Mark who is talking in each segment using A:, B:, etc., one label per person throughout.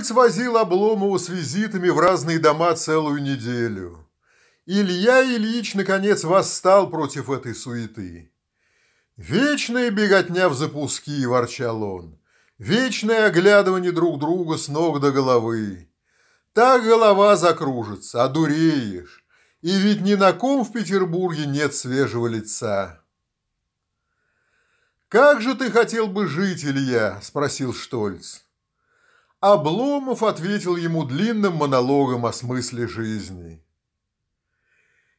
A: Вольц возил Обломову с визитами в разные дома целую неделю. Илья Ильич, наконец, восстал против этой суеты. «Вечная беготня в запуски», – ворчал он. «Вечное оглядывание друг друга с ног до головы. Так голова закружится, а дуреешь. И ведь ни на ком в Петербурге нет свежего лица». «Как же ты хотел бы жить, Илья?» – спросил Штольц. Обломов ответил ему длинным монологом о смысле жизни.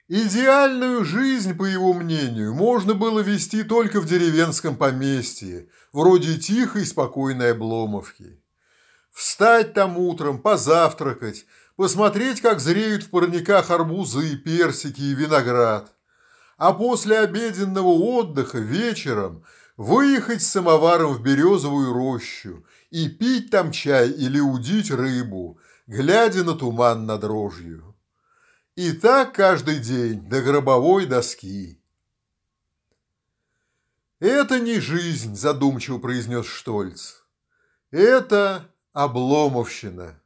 A: Идеальную жизнь, по его мнению, можно было вести только в деревенском поместье, вроде тихой и спокойной Обломовки. Встать там утром, позавтракать, посмотреть, как зреют в парниках арбузы, и персики и виноград. А после обеденного отдыха вечером – выехать с самоваром в березовую рощу и пить там чай или удить рыбу, глядя на туман над рожью. И так каждый день до гробовой доски. «Это не жизнь», – задумчиво произнес Штольц. «Это обломовщина.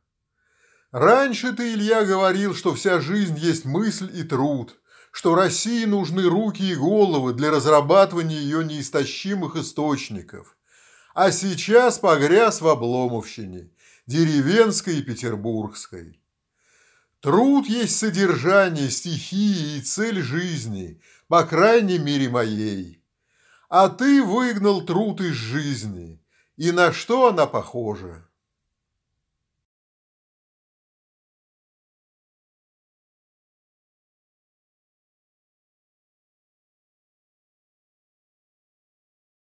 A: Раньше ты, Илья, говорил, что вся жизнь есть мысль и труд, что России нужны руки и головы для разрабатывания ее неистощимых источников, а сейчас погряз в обломовщине, деревенской и петербургской. Труд есть содержание, стихии и цель жизни, по крайней мере моей. А ты выгнал труд из жизни, и на что она похожа?